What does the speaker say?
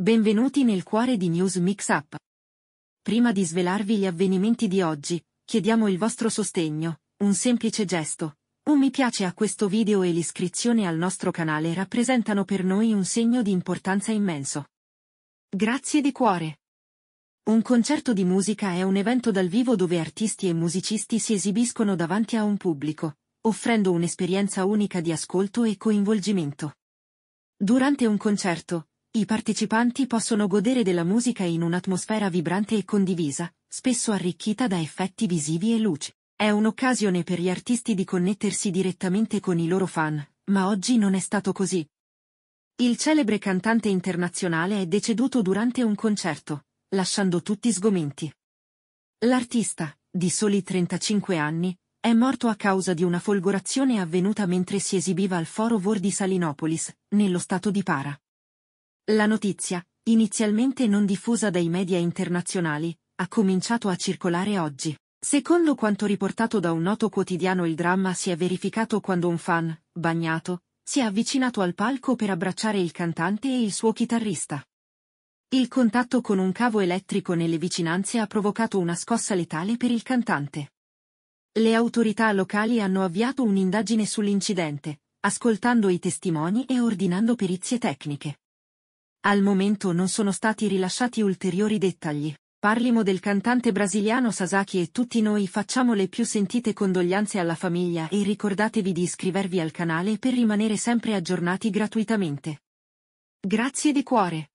Benvenuti nel cuore di News Mix Up. Prima di svelarvi gli avvenimenti di oggi, chiediamo il vostro sostegno, un semplice gesto. Un mi piace a questo video e l'iscrizione al nostro canale rappresentano per noi un segno di importanza immenso. Grazie di cuore. Un concerto di musica è un evento dal vivo dove artisti e musicisti si esibiscono davanti a un pubblico, offrendo un'esperienza unica di ascolto e coinvolgimento. Durante un concerto, i partecipanti possono godere della musica in un'atmosfera vibrante e condivisa, spesso arricchita da effetti visivi e luci. È un'occasione per gli artisti di connettersi direttamente con i loro fan, ma oggi non è stato così. Il celebre cantante internazionale è deceduto durante un concerto, lasciando tutti sgomenti. L'artista, di soli 35 anni, è morto a causa di una folgorazione avvenuta mentre si esibiva al Foro Vor di Salinopolis, nello stato di Para. La notizia, inizialmente non diffusa dai media internazionali, ha cominciato a circolare oggi. Secondo quanto riportato da un noto quotidiano il dramma si è verificato quando un fan, bagnato, si è avvicinato al palco per abbracciare il cantante e il suo chitarrista. Il contatto con un cavo elettrico nelle vicinanze ha provocato una scossa letale per il cantante. Le autorità locali hanno avviato un'indagine sull'incidente, ascoltando i testimoni e ordinando perizie tecniche. Al momento non sono stati rilasciati ulteriori dettagli. Parlimo del cantante brasiliano Sasaki e tutti noi facciamo le più sentite condoglianze alla famiglia e ricordatevi di iscrivervi al canale per rimanere sempre aggiornati gratuitamente. Grazie di cuore.